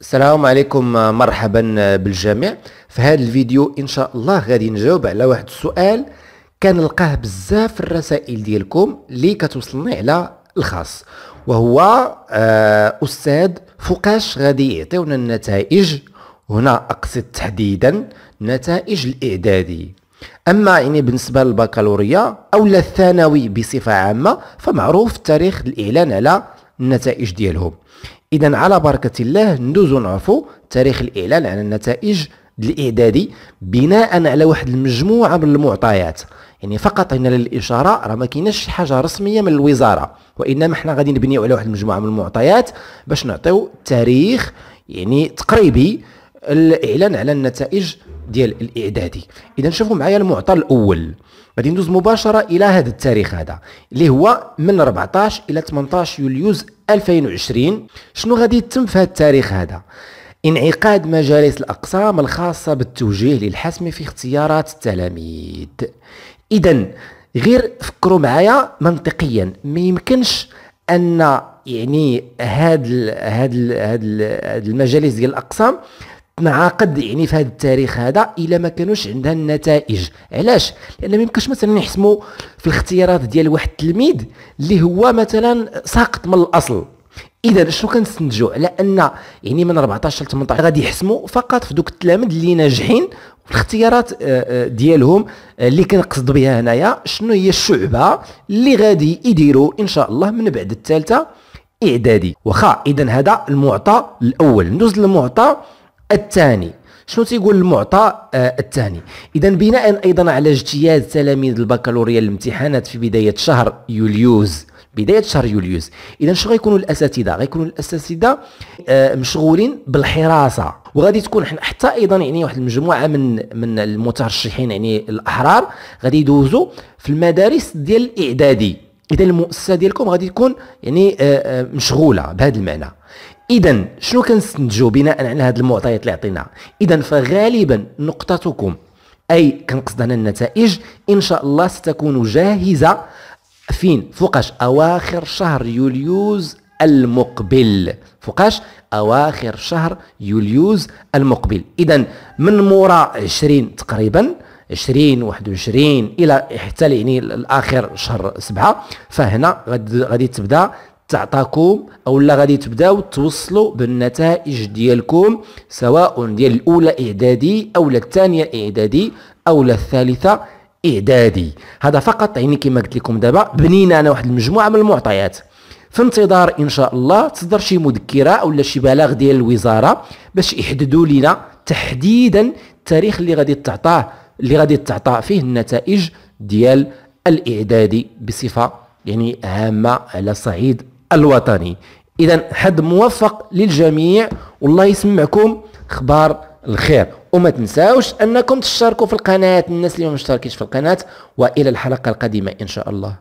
السلام عليكم آه، مرحبا آه، بالجميع في هذا الفيديو ان شاء الله غادي نجاوب على واحد السؤال كنلقاه بزاف في الرسائل ديالكم اللي كتوصلني على الخاص وهو آه، استاذ فوقاش غادي يعطيونا النتائج هنا اقصد تحديدا نتائج الاعدادي اما يعني بالنسبه للبكالوريا او الثانوي بصفه عامه فمعروف تاريخ الاعلان على النتائج ديالهم اذا على بركه الله ندوزو نعرفوا تاريخ الاعلان على النتائج الاعدادي بناء على واحد المجموعه من المعطيات يعني فقط هنا للاشاره راه ما كايناش شي حاجه رسميه من الوزاره وانما حنا غادي نبنيو على واحد المجموعه من المعطيات باش نعطيو تاريخ يعني تقريبي الاعلان على النتائج ديال الاعدادي اذا شوفوا معايا المعطى الاول غادي ندوز مباشره الى هذا التاريخ هذا اللي هو من 14 الى 18 يوليوز 2020 شنو غادي يتم في هذا التاريخ هذا انعقاد مجالس الاقسام الخاصه بالتوجيه للحسم في اختيارات التلاميذ اذا غير فكروا معايا منطقيا ما يمكنش ان يعني هاد الـ هاد الـ هاد المجالس ديال الاقسام معاقد يعني في هذا التاريخ هذا الا ما كانوش عندها النتائج علاش لان ما يمكنش مثلا نحسموا في الاختيارات ديال واحد التلميذ اللي هو مثلا ساقط من الاصل اذا شنو كنستنتجوا على ان يعني من 14 ل 18 غادي يحسموا فقط في دوك التلاميذ اللي ناجحين الاختيارات آه، آه، ديالهم آه، اللي كنقصد بها هنايا شنو هي الشعبه اللي غادي يديروا ان شاء الله من بعد الثالثه اعدادي واخا اذا هذا المعطى الاول ندوز للمعطى الثاني شنو تيقول المعطى آه الثاني اذا بناء ايضا على اجتياز تلاميذ البكالوريا الامتحانات في بدايه شهر يوليوز بدايه شهر يوليوز اذا شنو غيكونوا الاساتذه غيكونوا الاساتذه آه مشغولين بالحراسه وغادي تكون حتى ايضا يعني واحد المجموعه من من المترشحين يعني الاحرار غادي يدوزوا في المدارس ديال الاعدادي اذا المؤسسه ديالكم غادي تكون يعني آه, آه، مشغوله بهذا المعنى اذا شنو كنستنتجو بناء على هذه المعطيات اللي عطينا اذا فغالبا نقطتكم اي كنقصد هنا النتائج ان شاء الله ستكون جاهزه فين فوقاش اواخر شهر يوليوز المقبل فوقاش اواخر شهر يوليوز المقبل اذا من مورا 20 تقريبا 20 21 الى حتى يعني الاخر شهر 7 فهنا غادي تبدا تعطاكم او لا غادي تبداو توصلوا بالنتائج ديالكم سواء ديال الاولى اعدادي او الثانيه اعدادي او الثالثه اعدادي هذا فقط يعني كما قلت لكم دابا بنينا انا واحد المجموعه من المعطيات في انتظار ان شاء الله تصدر شي مذكره اولا شي بلاغ ديال الوزاره باش يحددوا لنا تحديدا التاريخ اللي غادي تعطاه اللي غادي تعطى فيه النتائج ديال الاعدادي بصفه يعني هامه على صعيد الوطني اذا حد موفق للجميع والله يسمعكم اخبار الخير وما تنساوش انكم تشتركوا في القناه الناس اللي ما في القناه والى الحلقه القادمه ان شاء الله